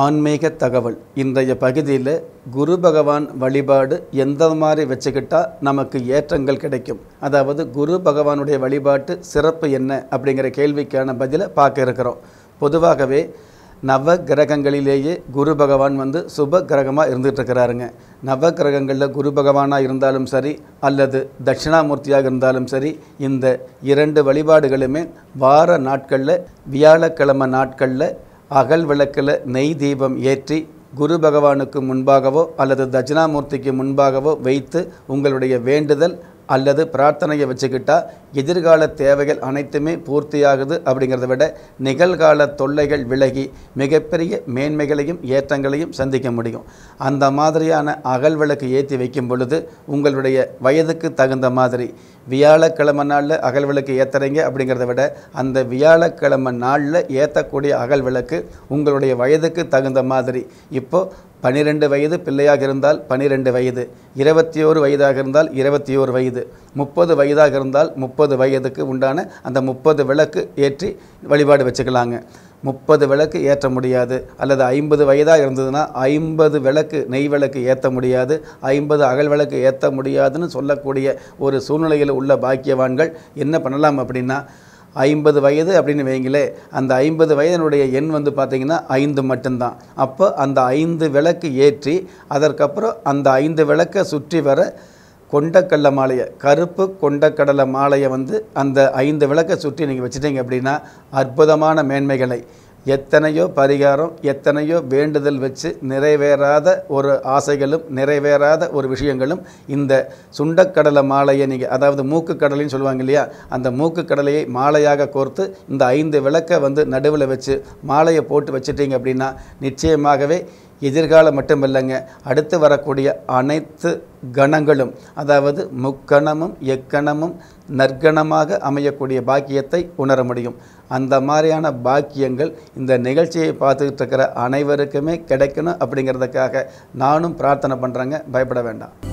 ஆன்மீக தகவல் இன்றைய பகுதியில் குரு பகவான் வழிபாடு எந்த மாதிரி வச்சுக்கிட்டால் நமக்கு ஏற்றங்கள் கிடைக்கும் அதாவது குரு பகவானுடைய வழிபாட்டு சிறப்பு என்ன அப்படிங்கிற கேள்விக்கான பதிலை பார்க்க இருக்கிறோம் பொதுவாகவே நவ கிரகங்களிலேயே குரு பகவான் வந்து சுப கிரகமாக இருந்துகிட்ருக்கிறாருங்க நவ கிரகங்களில் குரு பகவானாக இருந்தாலும் சரி அல்லது தட்சிணாமூர்த்தியாக இருந்தாலும் சரி இந்த இரண்டு வழிபாடுகளுமே வார நாட்களில் வியாழக்கிழமை நாட்களில் அகல் விளக்கில் நெய் தீபம் ஏற்றி குரு பகவானுக்கு முன்பாகவோ அல்லது தட்சிணாமூர்த்திக்கு முன்பாகவோ வைத்து உங்களுடைய வேண்டுதல் அல்லது பிரார்த்தனையை வச்சுக்கிட்டால் எதிர்கால தேவைகள் அனைத்துமே பூர்த்தியாகுது அப்படிங்கிறத விட நிகழ்கால தொல்லைகள் விலகி மிகப்பெரிய மேன்மைகளையும் ஏற்றங்களையும் சந்திக்க முடியும் அந்த மாதிரியான அகல் விளக்கு ஏற்றி வைக்கும் பொழுது உங்களுடைய வயதுக்கு தகுந்த மாதிரி வியாழக்கிழமை நாளில் அகல் விளக்கு ஏற்றுறீங்க அப்படிங்கிறத விட அந்த வியாழக்கிழமை நாளில் ஏற்றக்கூடிய அகல் விளக்கு உங்களுடைய வயதுக்கு தகுந்த மாதிரி இப்போது பன்னிரெண்டு வயது பிள்ளையாக இருந்தால் பன்னிரெண்டு வயது இருபத்தி ஓரு வயதாக இருந்தால் இருபத்தி ஓரு வயது முப்பது வயதாக இருந்தால் முப்பது வயதுக்கு உண்டான அந்த முப்பது விளக்கு ஏற்றி வழிபாடு வச்சுக்கலாங்க முப்பது விளக்கு ஏற்ற முடியாது அல்லது ஐம்பது வயதாக இருந்ததுன்னா ஐம்பது விளக்கு நெய் விளக்கு ஏற்ற முடியாது ஐம்பது அகல் விளக்கு ஏற்ற முடியாதுன்னு சொல்லக்கூடிய ஒரு சூழ்நிலையில் உள்ள பாக்கியவான்கள் என்ன பண்ணலாம் அப்படின்னா ஐம்பது வயது அப்படின்னு வைங்களே அந்த ஐம்பது வயதினுடைய எண் வந்து பார்த்திங்கன்னா ஐந்து மட்டும்தான் அப்போ அந்த ஐந்து விளக்கு ஏற்றி அதற்கப்புறம் அந்த ஐந்து விளக்கை சுற்றி வர கொண்டக்கடலை மாலையை கருப்பு கொண்டக்கடலை மாலையை வந்து அந்த ஐந்து விளக்கை சுற்றி நீங்கள் வச்சுட்டீங்க அப்படின்னா அற்புதமான மேன்மைகளை எத்தனையோ பரிகாரம் எத்தனையோ வேண்டுதல் வச்சு நிறைவேறாத ஒரு ஆசைகளும் நிறைவேறாத ஒரு விஷயங்களும் இந்த சுண்டக்கடலை மாலையை நீங்கள் அதாவது மூக்கு கடலைன்னு சொல்லுவாங்க இல்லையா அந்த மூக்கு கடலையை மாலையாக கோர்த்து இந்த ஐந்து விளக்கை வந்து நடுவில் வச்சு மாலையை போட்டு வச்சுட்டீங்க அப்படின்னா நிச்சயமாகவே எதிர்காலம் மட்டுமில்லைங்க அடுத்து வரக்கூடிய அனைத்து கணங்களும் அதாவது முக்கணமும் எக்கணமும் நற்கணமாக அமையக்கூடிய பாக்கியத்தை உணர முடியும் அந்த மாதிரியான பாக்கியங்கள் இந்த நிகழ்ச்சியை பார்த்துக்கிட்டு இருக்கிற அனைவருக்குமே கிடைக்கணும் அப்படிங்கிறதுக்காக நானும் பிரார்த்தனை பண்ணுறேங்க பயப்பட வேண்டாம்